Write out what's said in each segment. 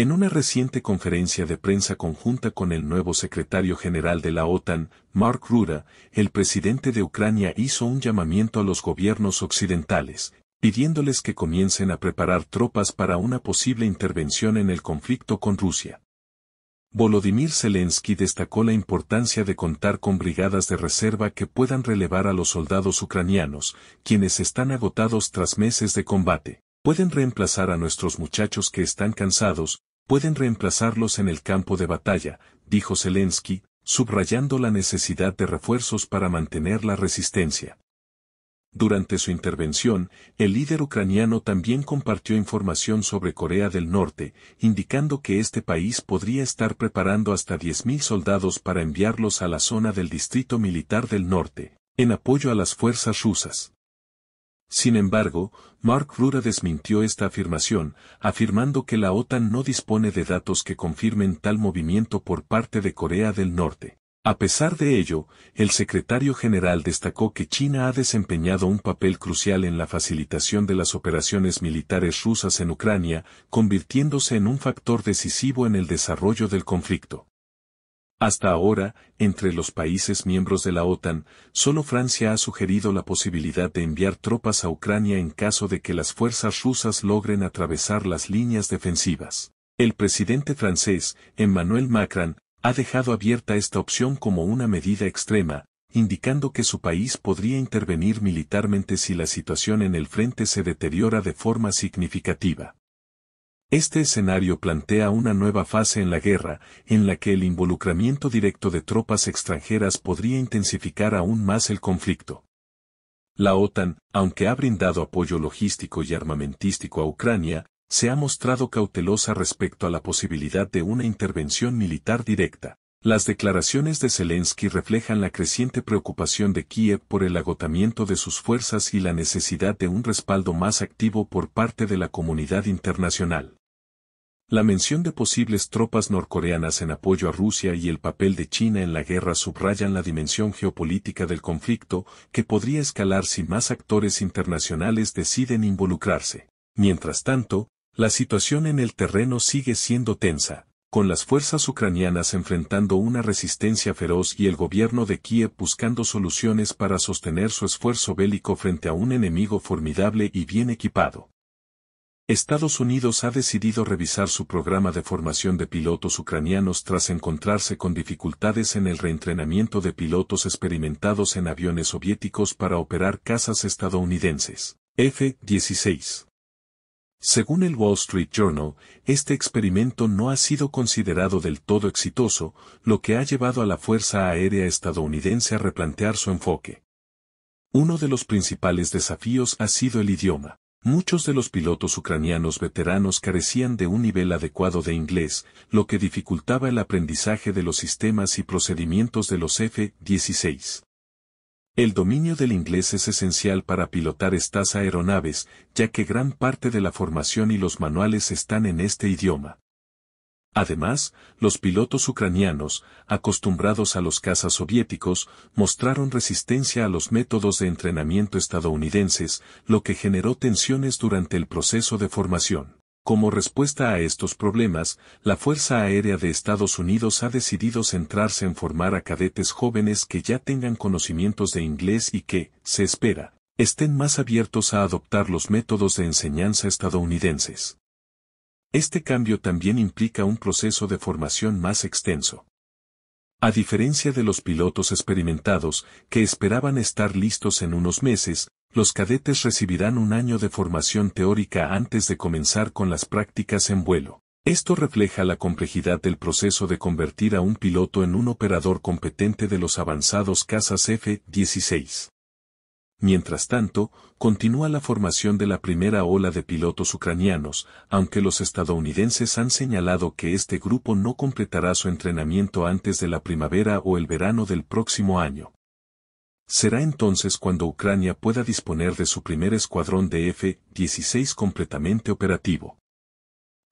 En una reciente conferencia de prensa conjunta con el nuevo secretario general de la OTAN, Mark Ruda, el presidente de Ucrania hizo un llamamiento a los gobiernos occidentales, pidiéndoles que comiencen a preparar tropas para una posible intervención en el conflicto con Rusia. Volodymyr Zelensky destacó la importancia de contar con brigadas de reserva que puedan relevar a los soldados ucranianos, quienes están agotados tras meses de combate. Pueden reemplazar a nuestros muchachos que están cansados, pueden reemplazarlos en el campo de batalla, dijo Zelensky, subrayando la necesidad de refuerzos para mantener la resistencia. Durante su intervención, el líder ucraniano también compartió información sobre Corea del Norte, indicando que este país podría estar preparando hasta 10.000 soldados para enviarlos a la zona del Distrito Militar del Norte, en apoyo a las fuerzas rusas. Sin embargo, Mark Rura desmintió esta afirmación, afirmando que la OTAN no dispone de datos que confirmen tal movimiento por parte de Corea del Norte. A pesar de ello, el secretario general destacó que China ha desempeñado un papel crucial en la facilitación de las operaciones militares rusas en Ucrania, convirtiéndose en un factor decisivo en el desarrollo del conflicto. Hasta ahora, entre los países miembros de la OTAN, solo Francia ha sugerido la posibilidad de enviar tropas a Ucrania en caso de que las fuerzas rusas logren atravesar las líneas defensivas. El presidente francés, Emmanuel Macron, ha dejado abierta esta opción como una medida extrema, indicando que su país podría intervenir militarmente si la situación en el frente se deteriora de forma significativa. Este escenario plantea una nueva fase en la guerra, en la que el involucramiento directo de tropas extranjeras podría intensificar aún más el conflicto. La OTAN, aunque ha brindado apoyo logístico y armamentístico a Ucrania, se ha mostrado cautelosa respecto a la posibilidad de una intervención militar directa. Las declaraciones de Zelensky reflejan la creciente preocupación de Kiev por el agotamiento de sus fuerzas y la necesidad de un respaldo más activo por parte de la comunidad internacional. La mención de posibles tropas norcoreanas en apoyo a Rusia y el papel de China en la guerra subrayan la dimensión geopolítica del conflicto, que podría escalar si más actores internacionales deciden involucrarse. Mientras tanto, la situación en el terreno sigue siendo tensa, con las fuerzas ucranianas enfrentando una resistencia feroz y el gobierno de Kiev buscando soluciones para sostener su esfuerzo bélico frente a un enemigo formidable y bien equipado. Estados Unidos ha decidido revisar su programa de formación de pilotos ucranianos tras encontrarse con dificultades en el reentrenamiento de pilotos experimentados en aviones soviéticos para operar casas estadounidenses. F-16. Según el Wall Street Journal, este experimento no ha sido considerado del todo exitoso, lo que ha llevado a la Fuerza Aérea estadounidense a replantear su enfoque. Uno de los principales desafíos ha sido el idioma. Muchos de los pilotos ucranianos veteranos carecían de un nivel adecuado de inglés, lo que dificultaba el aprendizaje de los sistemas y procedimientos de los F-16. El dominio del inglés es esencial para pilotar estas aeronaves, ya que gran parte de la formación y los manuales están en este idioma. Además, los pilotos ucranianos, acostumbrados a los cazas soviéticos, mostraron resistencia a los métodos de entrenamiento estadounidenses, lo que generó tensiones durante el proceso de formación. Como respuesta a estos problemas, la Fuerza Aérea de Estados Unidos ha decidido centrarse en formar a cadetes jóvenes que ya tengan conocimientos de inglés y que, se espera, estén más abiertos a adoptar los métodos de enseñanza estadounidenses. Este cambio también implica un proceso de formación más extenso. A diferencia de los pilotos experimentados, que esperaban estar listos en unos meses, los cadetes recibirán un año de formación teórica antes de comenzar con las prácticas en vuelo. Esto refleja la complejidad del proceso de convertir a un piloto en un operador competente de los avanzados casas F-16. Mientras tanto, continúa la formación de la primera ola de pilotos ucranianos, aunque los estadounidenses han señalado que este grupo no completará su entrenamiento antes de la primavera o el verano del próximo año. Será entonces cuando Ucrania pueda disponer de su primer escuadrón de F-16 completamente operativo.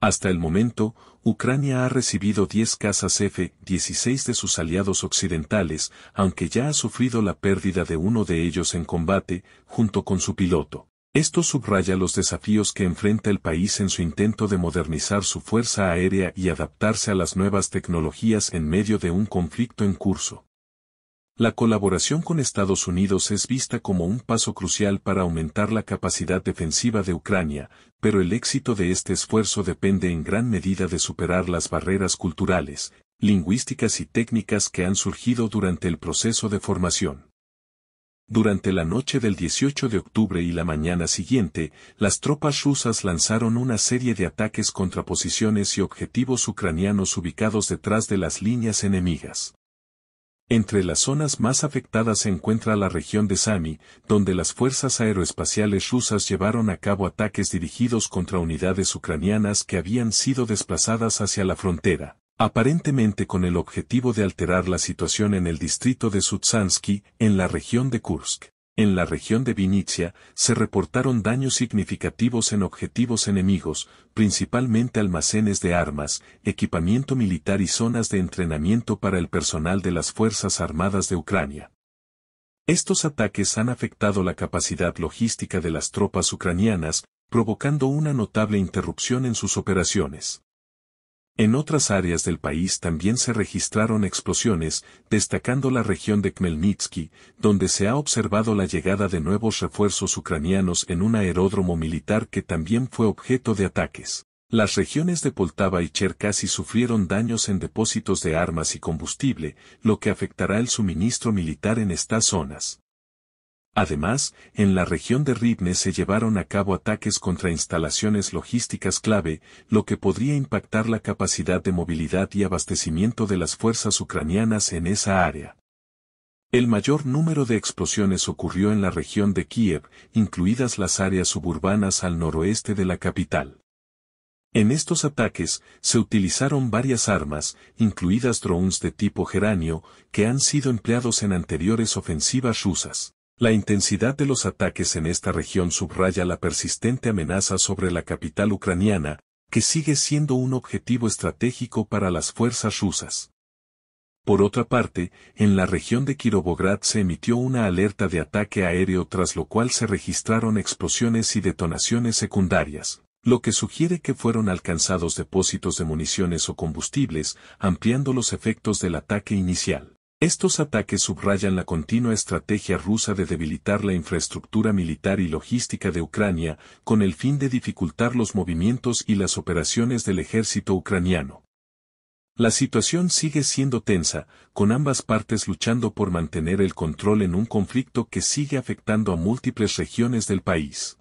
Hasta el momento, Ucrania ha recibido 10 casas F-16 de sus aliados occidentales, aunque ya ha sufrido la pérdida de uno de ellos en combate, junto con su piloto. Esto subraya los desafíos que enfrenta el país en su intento de modernizar su fuerza aérea y adaptarse a las nuevas tecnologías en medio de un conflicto en curso. La colaboración con Estados Unidos es vista como un paso crucial para aumentar la capacidad defensiva de Ucrania, pero el éxito de este esfuerzo depende en gran medida de superar las barreras culturales, lingüísticas y técnicas que han surgido durante el proceso de formación. Durante la noche del 18 de octubre y la mañana siguiente, las tropas rusas lanzaron una serie de ataques contra posiciones y objetivos ucranianos ubicados detrás de las líneas enemigas. Entre las zonas más afectadas se encuentra la región de Sami, donde las fuerzas aeroespaciales rusas llevaron a cabo ataques dirigidos contra unidades ucranianas que habían sido desplazadas hacia la frontera, aparentemente con el objetivo de alterar la situación en el distrito de Sutsansky, en la región de Kursk. En la región de Vinicia se reportaron daños significativos en objetivos enemigos, principalmente almacenes de armas, equipamiento militar y zonas de entrenamiento para el personal de las Fuerzas Armadas de Ucrania. Estos ataques han afectado la capacidad logística de las tropas ucranianas, provocando una notable interrupción en sus operaciones. En otras áreas del país también se registraron explosiones, destacando la región de Khmelnytsky, donde se ha observado la llegada de nuevos refuerzos ucranianos en un aeródromo militar que también fue objeto de ataques. Las regiones de Poltava y Cherkasy sufrieron daños en depósitos de armas y combustible, lo que afectará el suministro militar en estas zonas. Además, en la región de Ribne se llevaron a cabo ataques contra instalaciones logísticas clave, lo que podría impactar la capacidad de movilidad y abastecimiento de las fuerzas ucranianas en esa área. El mayor número de explosiones ocurrió en la región de Kiev, incluidas las áreas suburbanas al noroeste de la capital. En estos ataques, se utilizaron varias armas, incluidas drones de tipo geranio, que han sido empleados en anteriores ofensivas rusas. La intensidad de los ataques en esta región subraya la persistente amenaza sobre la capital ucraniana, que sigue siendo un objetivo estratégico para las fuerzas rusas. Por otra parte, en la región de Kirovograd se emitió una alerta de ataque aéreo tras lo cual se registraron explosiones y detonaciones secundarias, lo que sugiere que fueron alcanzados depósitos de municiones o combustibles, ampliando los efectos del ataque inicial. Estos ataques subrayan la continua estrategia rusa de debilitar la infraestructura militar y logística de Ucrania, con el fin de dificultar los movimientos y las operaciones del ejército ucraniano. La situación sigue siendo tensa, con ambas partes luchando por mantener el control en un conflicto que sigue afectando a múltiples regiones del país.